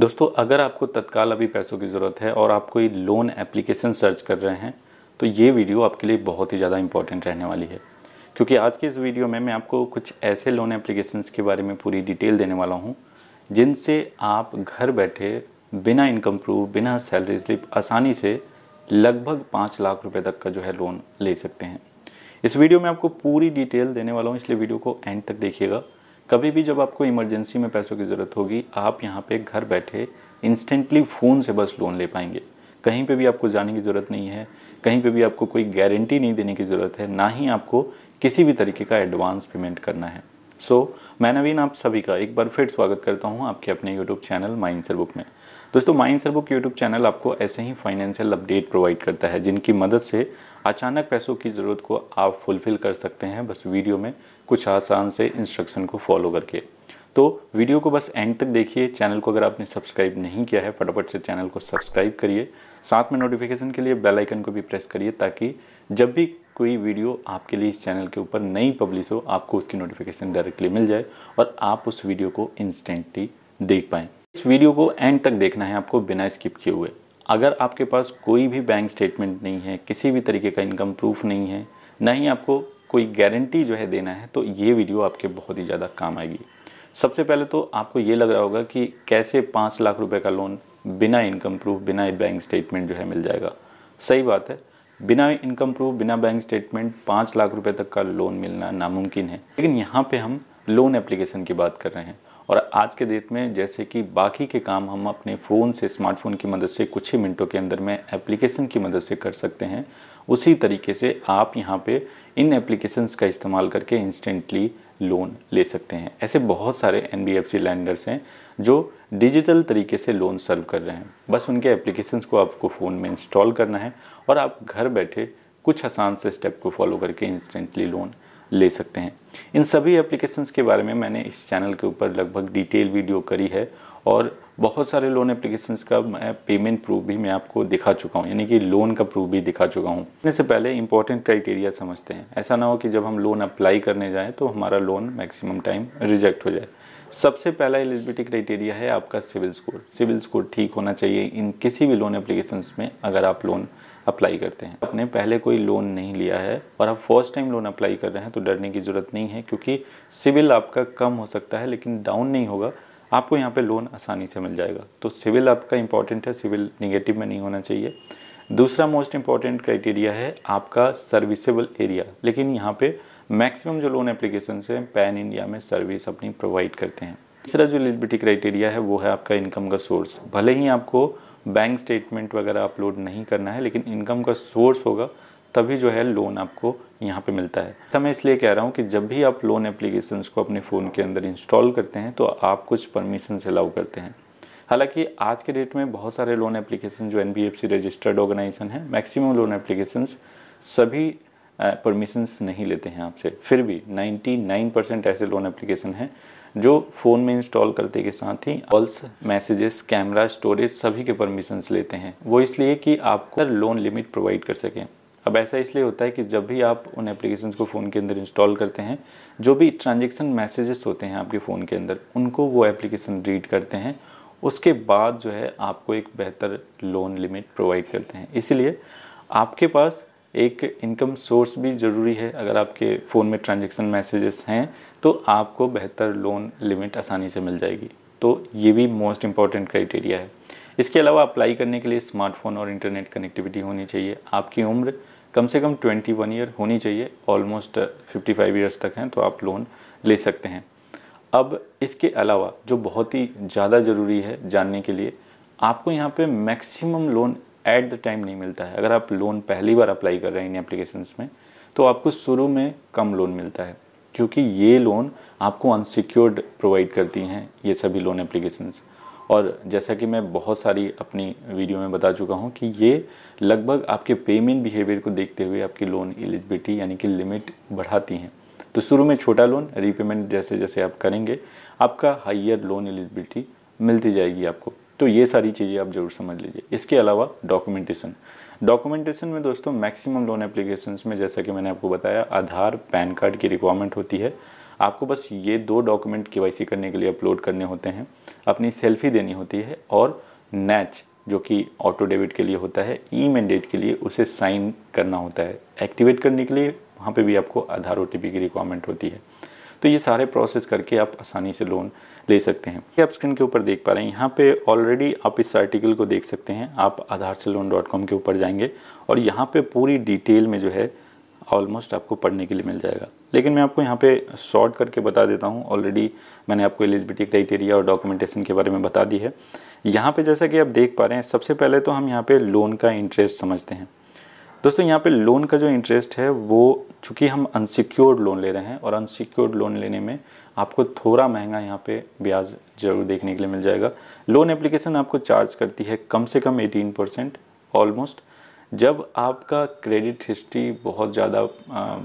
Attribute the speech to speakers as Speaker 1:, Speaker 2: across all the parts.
Speaker 1: दोस्तों अगर आपको तत्काल अभी पैसों की ज़रूरत है और आप कोई लोन एप्लीकेशन सर्च कर रहे हैं तो ये वीडियो आपके लिए बहुत ही ज़्यादा इंपॉर्टेंट रहने वाली है क्योंकि आज के इस वीडियो में मैं आपको कुछ ऐसे लोन एप्लीकेशंस के बारे में पूरी डिटेल देने वाला हूँ जिनसे आप घर बैठे बिना इनकम प्रूफ बिना सैलरी स्लिप आसानी से लगभग पाँच लाख रुपये तक का जो है लोन ले सकते हैं इस वीडियो में आपको पूरी डिटेल देने वाला हूँ इसलिए वीडियो को एंड तक देखिएगा कभी भी जब आपको इमरजेंसी में पैसों की ज़रूरत होगी आप यहाँ पे घर बैठे इंस्टेंटली फ़ोन से बस लोन ले पाएंगे कहीं पे भी आपको जाने की ज़रूरत नहीं है कहीं पे भी आपको कोई गारंटी नहीं देने की ज़रूरत है ना ही आपको किसी भी तरीके का एडवांस पेमेंट करना है सो so, मैं नवीन आप सभी का एक बार फिर स्वागत करता हूँ आपके अपने यूट्यूब चैनल माई बुक में दोस्तों माई बुक यूट्यूब चैनल आपको ऐसे ही फाइनेंशियल अपडेट प्रोवाइड करता है जिनकी मदद से अचानक पैसों की ज़रूरत को आप फुलफ़िल कर सकते हैं बस वीडियो में कुछ आसान से इंस्ट्रक्शन को फॉलो करके तो वीडियो को बस एंड तक देखिए चैनल को अगर आपने सब्सक्राइब नहीं किया है फटाफट से चैनल को सब्सक्राइब करिए साथ में नोटिफिकेशन के लिए बेल आइकन को भी प्रेस करिए ताकि जब भी कोई वीडियो आपके लिए इस चैनल के ऊपर नई पब्लिश हो आपको उसकी नोटिफिकेशन डायरेक्टली मिल जाए और आप उस वीडियो को इंस्टेंटली देख पाएँ इस वीडियो को एंड तक देखना है आपको बिना स्किप किए हुए अगर आपके पास कोई भी बैंक स्टेटमेंट नहीं है किसी भी तरीके का इनकम प्रूफ नहीं है ना ही आपको कोई गारंटी जो है देना है तो ये वीडियो आपके बहुत ही ज़्यादा काम आएगी सबसे पहले तो आपको ये लग रहा होगा कि कैसे पाँच लाख रुपए का लोन बिना इनकम प्रूफ बिना बैंक स्टेटमेंट जो है मिल जाएगा सही बात है बिना इनकम प्रूफ बिना बैंक स्टेटमेंट पाँच लाख रुपये तक का लोन मिलना नामुमकिन है लेकिन यहाँ पर हम लोन एप्लीकेशन की बात कर रहे हैं और आज के डेट में जैसे कि बाकी के काम हम अपने फ़ोन से स्मार्टफोन की मदद से कुछ ही मिनटों के अंदर में एप्लीकेशन की मदद से कर सकते हैं उसी तरीके से आप यहाँ पे इन एप्लीकेशंस का इस्तेमाल करके इंस्टेंटली लोन ले सकते हैं ऐसे बहुत सारे एन बी लैंडर्स हैं जो डिजिटल तरीके से लोन सर्व कर रहे हैं बस उनके एप्लीकेशंस को आपको फ़ोन में इंस्टॉल करना है और आप घर बैठे कुछ आसान से स्टेप को फॉलो करके इंस्टेंटली लोन ले सकते हैं इन सभी एप्लीकेशंस के बारे में मैंने इस चैनल के ऊपर लगभग डिटेल वीडियो करी है और बहुत सारे लोन एप्लीकेशन का मैं पेमेंट प्रूफ भी मैं आपको दिखा चुका हूँ यानी कि लोन का प्रूफ भी दिखा चुका हूँ इतने से पहले इंपॉर्टेंट क्राइटेरिया समझते हैं ऐसा ना हो कि जब हम लोन अप्लाई करने जाएँ तो हमारा लोन मैक्सिमम टाइम रिजेक्ट हो जाए सबसे पहला एलिजिबिलिटी क्राइटेरिया है आपका सिविल स्कोर सिविल स्कोर ठीक होना चाहिए इन किसी भी लोन एप्लीकेशन में अगर आप लोन अप्लाई करते हैं आपने पहले कोई लोन नहीं लिया है और आप फर्स्ट टाइम लोन अप्लाई कर रहे हैं तो डरने की ज़रूरत नहीं है क्योंकि सिविल आपका कम हो सकता है लेकिन डाउन नहीं होगा आपको यहाँ पे लोन आसानी से मिल जाएगा तो सिविल आपका इंपॉर्टेंट है सिविल निगेटिव में नहीं होना चाहिए दूसरा मोस्ट इंपॉर्टेंट क्राइटेरिया है आपका सर्विसेबल एरिया लेकिन यहाँ पे मैक्सिमम जो लोन एप्लीकेशन है पैन इंडिया में सर्विस अपनी प्रोवाइड करते हैं तीसरा जो एलिजिबिलिटी क्राइटेरिया है वो है आपका इनकम का सोर्स भले ही आपको बैंक स्टेटमेंट वगैरह अपलोड नहीं करना है लेकिन इनकम का सोर्स होगा तभी जो है लोन आपको यहाँ पे मिलता है तो मैं इसलिए कह रहा हूँ कि जब भी आप लोन एप्लीकेशंस को अपने फ़ोन के अंदर इंस्टॉल करते हैं तो आप कुछ परमिशन अलाउ करते हैं हालांकि आज के डेट में बहुत सारे लोन एप्लीकेशन जो एन रजिस्टर्ड ऑर्गेनाइजेशन है मैक्सिमम लोन एप्लीकेशन सभी परमिशंस नहीं लेते हैं आपसे फिर भी 99 परसेंट ऐसे लोन एप्लीकेशन हैं जो फ़ोन में इंस्टॉल करते के साथ ही कॉल्स मैसेजेस कैमरा स्टोरेज सभी के परमिशंस लेते हैं वो इसलिए कि आपको लोन लिमिट प्रोवाइड कर सकें अब ऐसा इसलिए होता है कि जब भी आप उन एप्लीकेशन को फ़ोन के अंदर इंस्टॉल करते हैं जो भी ट्रांजेक्शन मैसेजेस होते हैं आपके फ़ोन के अंदर उनको वो एप्लीकेशन रीड करते हैं उसके बाद जो है आपको एक बेहतर लोन लिमिट प्रोवाइड करते हैं इसीलिए आपके पास एक इनकम सोर्स भी ज़रूरी है अगर आपके फ़ोन में ट्रांजेक्शन मैसेजेस हैं तो आपको बेहतर लोन लिमिट आसानी से मिल जाएगी तो ये भी मोस्ट इम्पॉर्टेंट क्राइटेरिया है इसके अलावा अप्लाई करने के लिए स्मार्टफोन और इंटरनेट कनेक्टिविटी होनी चाहिए आपकी उम्र कम से कम 21 ईयर होनी चाहिए ऑलमोस्ट 55 ईयर्स तक हैं तो आप लोन ले सकते हैं अब इसके अलावा जो बहुत ही ज़्यादा ज़रूरी है जानने के लिए आपको यहाँ पे maximum loan at the time नहीं मिलता है अगर आप लोन पहली बार अप्लाई कर रहे हैं इन एप्लीकेशन में तो आपको शुरू में कम लोन मिलता है क्योंकि ये लोन आपको अनसिक्योर्ड प्रोवाइड करती हैं ये सभी लोन एप्लीकेशंस और जैसा कि मैं बहुत सारी अपनी वीडियो में बता चुका हूँ कि ये लगभग आपके पेमेंट बिहेवियर को देखते हुए आपकी लोन एलिजिबिलिटी यानी कि लिमिट बढ़ाती हैं तो शुरू में छोटा लोन रीपेमेंट जैसे जैसे आप करेंगे आपका हाइयर लोन एलिजिबिलिटी मिलती जाएगी आपको तो ये सारी चीज़ें आप जरूर समझ लीजिए इसके अलावा डॉक्यूमेंटेशन डॉक्यूमेंटेशन में दोस्तों मैक्सिमम लोन एप्लीकेशन में जैसा कि मैंने आपको बताया आधार पैन कार्ड की रिक्वायरमेंट होती है आपको बस ये दो डॉक्यूमेंट के करने के लिए अपलोड करने होते हैं अपनी सेल्फी देनी होती है और नैच जो कि ऑटो डेबिट के लिए होता है ई मैंडेट के लिए उसे साइन करना होता है एक्टिवेट करने के लिए वहाँ पे भी आपको आधार ओ की रिक्वायरमेंट होती है तो ये सारे प्रोसेस करके आप आसानी से लोन ले सकते हैं ये आप स्क्रीन के ऊपर देख पा रहे हैं यहाँ पे ऑलरेडी आप इस आर्टिकल को देख सकते हैं आप आधार से लोन डॉट कॉम के ऊपर जाएंगे और यहाँ पे पूरी डिटेल में जो है ऑलमोस्ट आपको पढ़ने के लिए मिल जाएगा लेकिन मैं आपको यहाँ पे शॉर्ट करके बता देता हूँ ऑलरेडी मैंने आपको एलिजिबिलिटी क्राइटेरिया और डॉक्यूमेंटेशन के बारे में बता दी है यहाँ पे जैसा कि आप देख पा रहे हैं सबसे पहले तो हम यहाँ पे लोन का इंटरेस्ट समझते हैं दोस्तों यहाँ पे लोन का जो इंटरेस्ट है वो चूँकि हम अनसिक्योर्ड लोन ले रहे हैं और अनसिक्योर्ड लोन लेने में आपको थोड़ा महंगा यहाँ पे ब्याज जरूर देखने के लिए मिल जाएगा लोन एप्लीकेशन आपको चार्ज करती है कम से कम एटीन परसेंट ऑलमोस्ट जब आपका क्रेडिट हिस्ट्री बहुत ज़्यादा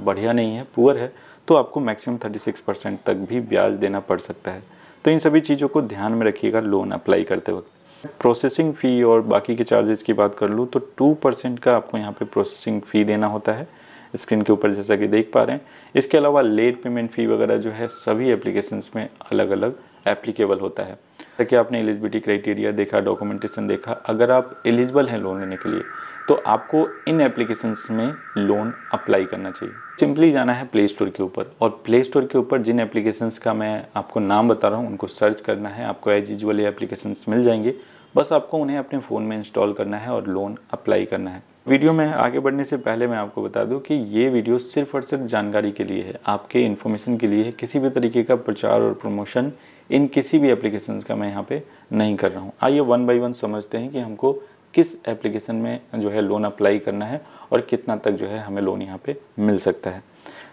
Speaker 1: बढ़िया नहीं है पुअर है तो आपको मैक्सिमम 36 परसेंट तक भी ब्याज देना पड़ सकता है तो इन सभी चीज़ों को ध्यान में रखिएगा लोन अप्लाई करते वक्त प्रोसेसिंग फ़ी और बाकी के चार्जेस की बात कर लूँ तो टू परसेंट का आपको यहाँ पे प्रोसेसिंग फ़ी देना होता है स्क्रीन के ऊपर जैसा कि देख पा रहे हैं इसके अलावा लेट पेमेंट फ़ी वगैरह जो है सभी एप्लीकेशंस में अलग अलग एप्लीकेबल होता है जैसे कि आपने एलिजिबिलिटी क्राइटेरिया देखा डॉक्यूमेंटेशन देखा अगर आप एलिजिबल हैं लोन लेने के लिए तो आपको इन एप्लीकेशंस में लोन अप्लाई करना चाहिए सिंपली जाना है प्ले स्टोर के ऊपर और प्ले स्टोर के ऊपर जिन एप्लीकेशंस का मैं आपको नाम बता रहा हूँ उनको सर्च करना है आपको एज यूजल एप्लीकेशंस मिल जाएंगे बस आपको उन्हें अपने फ़ोन में इंस्टॉल करना है और लोन अप्लाई करना है वीडियो में आगे बढ़ने से पहले मैं आपको बता दूं कि ये वीडियो सिर्फ और सिर्फ जानकारी के लिए है आपके इन्फॉर्मेशन के लिए है किसी भी तरीके का प्रचार और प्रमोशन इन किसी भी एप्लीकेशन का मैं यहाँ पे नहीं कर रहा हूँ आइए वन बाय वन समझते हैं कि हमको किस एप्लीकेशन में जो है लोन अप्लाई करना है और कितना तक जो है हमें लोन यहाँ पे मिल सकता है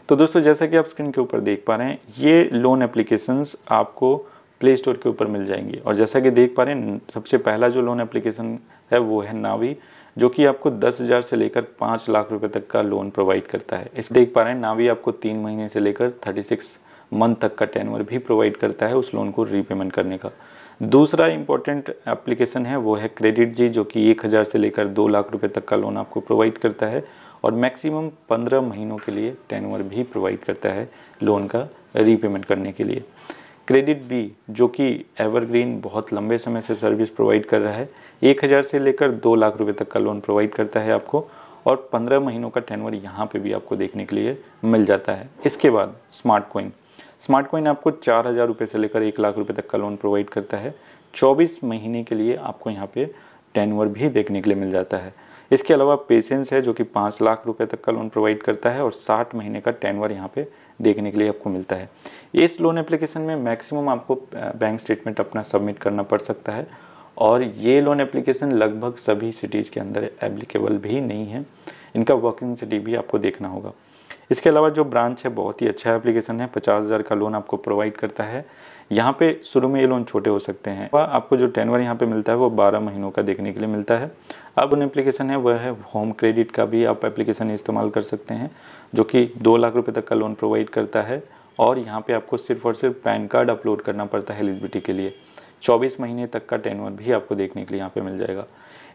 Speaker 1: तो दोस्तों जैसा कि आप स्क्रीन के ऊपर देख पा रहे हैं ये लोन एप्लीकेशंस आपको प्ले स्टोर के ऊपर मिल जाएंगी और जैसा कि देख पा रहे हैं सबसे पहला जो लोन एप्लीकेशन है वो है नावी जो कि आपको दस हज़ार से लेकर पाँच लाख रुपए तक का लोन प्रोवाइड करता है इस देख पा रहे हैं नावी आपको तीन महीने से लेकर थर्टी सिक्स मंथ तक का टेनवर भी प्रोवाइड करता है उस लोन को रीपेमेंट करने का दूसरा इम्पोर्टेंट एप्लीकेशन है वो है क्रेडिट जी जो कि एक हज़ार से लेकर दो लाख रुपए तक का लोन आपको प्रोवाइड करता है और मैक्सिमम पंद्रह महीनों के लिए टेनवर भी प्रोवाइड करता है लोन का रीपेमेंट करने के लिए क्रेडिट बी जो कि एवरग्रीन बहुत लंबे समय से सर्विस प्रोवाइड कर रहा है एक हज़ार से लेकर दो लाख रुपए तक का लोन प्रोवाइड करता है आपको और पंद्रह महीनों का टेनवर यहाँ पे भी आपको देखने के लिए मिल जाता है इसके बाद स्मार्ट कोइन स्मार्ट कॉइन आपको चार हज़ार रुपये से लेकर एक लाख रुपये तक का लोन प्रोवाइड करता है चौबीस महीने के लिए आपको यहाँ पे टेनवर भी देखने के लिए मिल जाता है इसके अलावा पेशेंस है जो कि पाँच लाख रुपये तक का लोन प्रोवाइड करता है और साठ महीने का टेनवर यहाँ पर देखने के लिए आपको मिलता है इस लोन एप्लीकेशन में मैक्सिमम आपको बैंक स्टेटमेंट अपना सबमिट करना पड़ सकता है और ये लोन एप्लीकेशन लगभग सभी सिटीज़ के अंदर एप्लीकेबल भी नहीं है इनका वर्किंग सिटी भी आपको देखना होगा इसके अलावा जो ब्रांच है बहुत ही अच्छा एप्लीकेशन है पचास हज़ार का लोन आपको प्रोवाइड करता है यहाँ पे शुरू में ये लोन छोटे हो सकते हैं वह आपको जो टेनवर यहाँ पे मिलता है वो बारह महीनों का देखने के लिए मिलता है अब उन एप्लीकेशन है वह है होम क्रेडिट का भी आप एप्लीकेशन इस्तेमाल कर सकते हैं जो कि दो लाख रुपये तक का लोन प्रोवाइड करता है और यहाँ पर आपको सिर्फ और सिर्फ पैन कार्ड अपलोड करना पड़ता है एलिजिबिलिटी के लिए चौबीस महीने तक का टेनवर भी आपको देखने के लिए यहाँ पर मिल जाएगा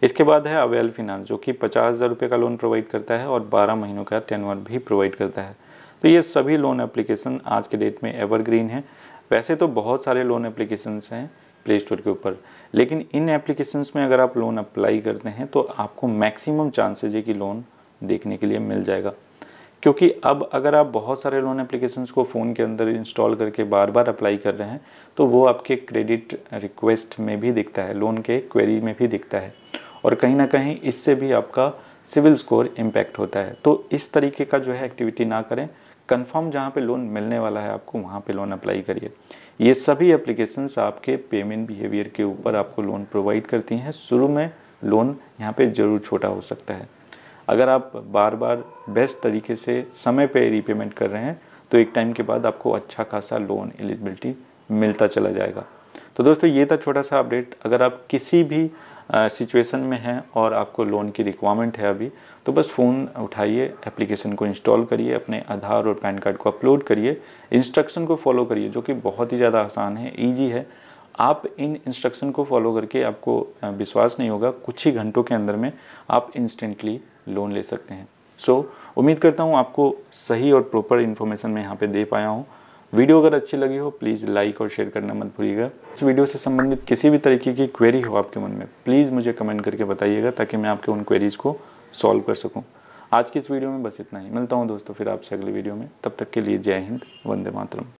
Speaker 1: इसके बाद है अवेल फिनांस जो कि पचास हज़ार रुपये का लोन प्रोवाइड करता है और बारह महीनों का टेनवर भी प्रोवाइड करता है तो ये सभी लोन एप्लीकेशन आज के डेट में एवरग्रीन है वैसे तो बहुत सारे लोन एप्लीकेशंस हैं प्ले स्टोर के ऊपर लेकिन इन एप्लीकेशंस में अगर आप लोन अप्लाई करते हैं तो आपको मैक्सिमम चांसेज है कि लोन देखने के लिए मिल जाएगा क्योंकि अब अगर आप बहुत सारे लोन एप्लीकेशंस को फ़ोन के अंदर इंस्टॉल करके बार बार अप्लाई कर रहे हैं तो वो आपके क्रेडिट रिक्वेस्ट में भी दिखता है लोन के क्वेरी में भी दिखता है और कहीं ना कहीं इससे भी आपका सिविल स्कोर इम्पैक्ट होता है तो इस तरीके का जो है एक्टिविटी ना करें कंफर्म जहाँ पे लोन मिलने वाला है आपको वहाँ पे लोन अप्लाई करिए ये सभी एप्लीकेशंस आपके पेमेंट बिहेवियर के ऊपर आपको लोन प्रोवाइड करती हैं शुरू में लोन यहाँ पे ज़रूर छोटा हो सकता है अगर आप बार बार बेस्ट तरीके से समय पे रीपेमेंट कर रहे हैं तो एक टाइम के बाद आपको अच्छा खासा लोन एलिजिबिलिटी मिलता चला जाएगा तो दोस्तों ये था छोटा सा अपडेट अगर आप किसी भी सिचुएशन में हैं और आपको लोन की रिक्वायरमेंट है अभी तो बस फ़ोन उठाइए एप्लीकेशन को इंस्टॉल करिए अपने आधार और पैन कार्ड को अपलोड करिए इंस्ट्रक्शन को फॉलो करिए जो कि बहुत ही ज़्यादा आसान है ईजी है आप इन इंस्ट्रक्शन को फॉलो करके आपको विश्वास नहीं होगा कुछ ही घंटों के अंदर में आप इंस्टेंटली लोन ले सकते हैं सो so, उम्मीद करता हूँ आपको सही और प्रॉपर इन्फॉर्मेशन मैं यहाँ पे दे पाया हूँ वीडियो अगर अच्छी लगी हो प्लीज़ लाइक और शेयर करना मत भूलिएगा इस वीडियो से संबंधित किसी भी तरीके की क्वेरी हो आपके मन में प्लीज़ मुझे कमेंट करके बताइएगा ताकि मैं आपके उन क्वेरीज़ को सॉल्व कर सकूँ आज की इस वीडियो में बस इतना ही मिलता हूँ दोस्तों फिर आपसे अगली वीडियो में तब तक के लिए जय हिंद वंदे मातरम